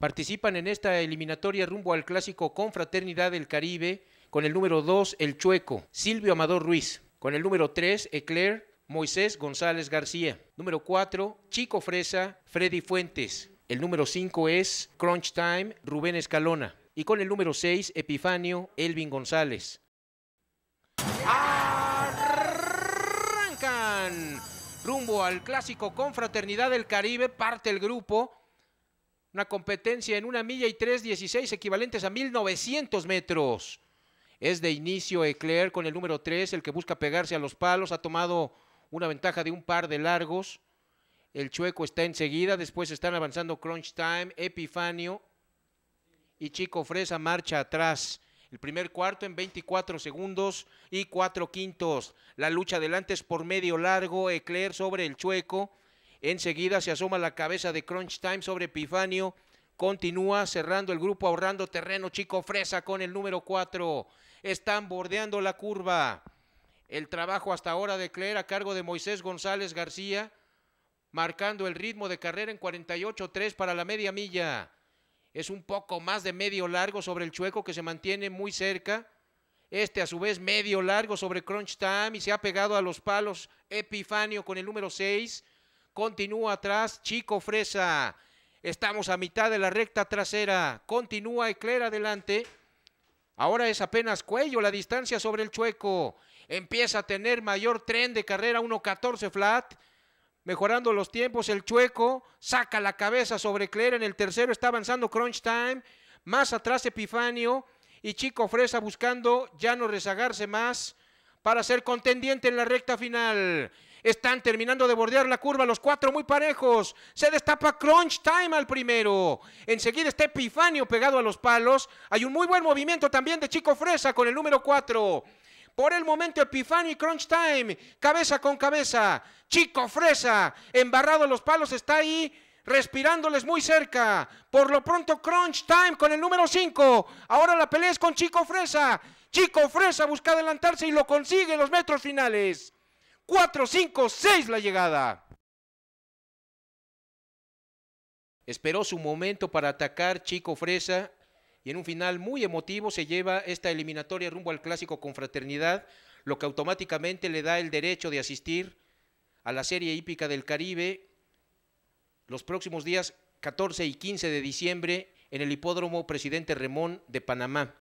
participan en esta eliminatoria rumbo al clásico Confraternidad del Caribe con el número 2 El Chueco, Silvio Amador Ruiz, con el número 3 Eclair, Moisés González García, número 4 Chico Fresa, Freddy Fuentes, el número 5 es Crunch Time, Rubén Escalona, y con el número 6 Epifanio, Elvin González. Arrancan rumbo al clásico Confraternidad del Caribe, parte el grupo una competencia en una milla y tres dieciséis equivalentes a 1.900 metros. Es de inicio Eclair con el número 3, el que busca pegarse a los palos. Ha tomado una ventaja de un par de largos. El Chueco está enseguida. Después están avanzando Crunch Time, Epifanio y Chico Fresa marcha atrás. El primer cuarto en 24 segundos y cuatro quintos. La lucha adelante es por medio largo. Eclair sobre el Chueco. Enseguida se asoma la cabeza de Crunch Time sobre Epifanio. Continúa cerrando el grupo, ahorrando terreno. Chico Fresa con el número 4. Están bordeando la curva. El trabajo hasta ahora de Claire a cargo de Moisés González García, marcando el ritmo de carrera en 48-3 para la media milla. Es un poco más de medio largo sobre el chueco que se mantiene muy cerca. Este a su vez medio largo sobre Crunch Time y se ha pegado a los palos Epifanio con el número 6. Continúa atrás Chico Fresa. Estamos a mitad de la recta trasera. Continúa Eclair adelante. Ahora es apenas cuello la distancia sobre el chueco. Empieza a tener mayor tren de carrera 1.14 flat. Mejorando los tiempos, el chueco saca la cabeza sobre Eclair. En el tercero está avanzando Crunch Time. Más atrás Epifanio y Chico Fresa buscando ya no rezagarse más para ser contendiente en la recta final. Están terminando de bordear la curva, los cuatro muy parejos. Se destapa Crunch Time al primero. Enseguida está Epifanio pegado a los palos. Hay un muy buen movimiento también de Chico Fresa con el número cuatro. Por el momento Epifanio y Crunch Time, cabeza con cabeza. Chico Fresa, embarrado a los palos, está ahí respirándoles muy cerca. Por lo pronto Crunch Time con el número cinco. Ahora la pelea es con Chico Fresa. Chico Fresa busca adelantarse y lo consigue en los metros finales. 4, 5, 6 la llegada. Esperó su momento para atacar Chico Fresa y en un final muy emotivo se lleva esta eliminatoria rumbo al clásico con fraternidad, lo que automáticamente le da el derecho de asistir a la Serie Hípica del Caribe los próximos días 14 y 15 de diciembre en el Hipódromo Presidente Remón de Panamá.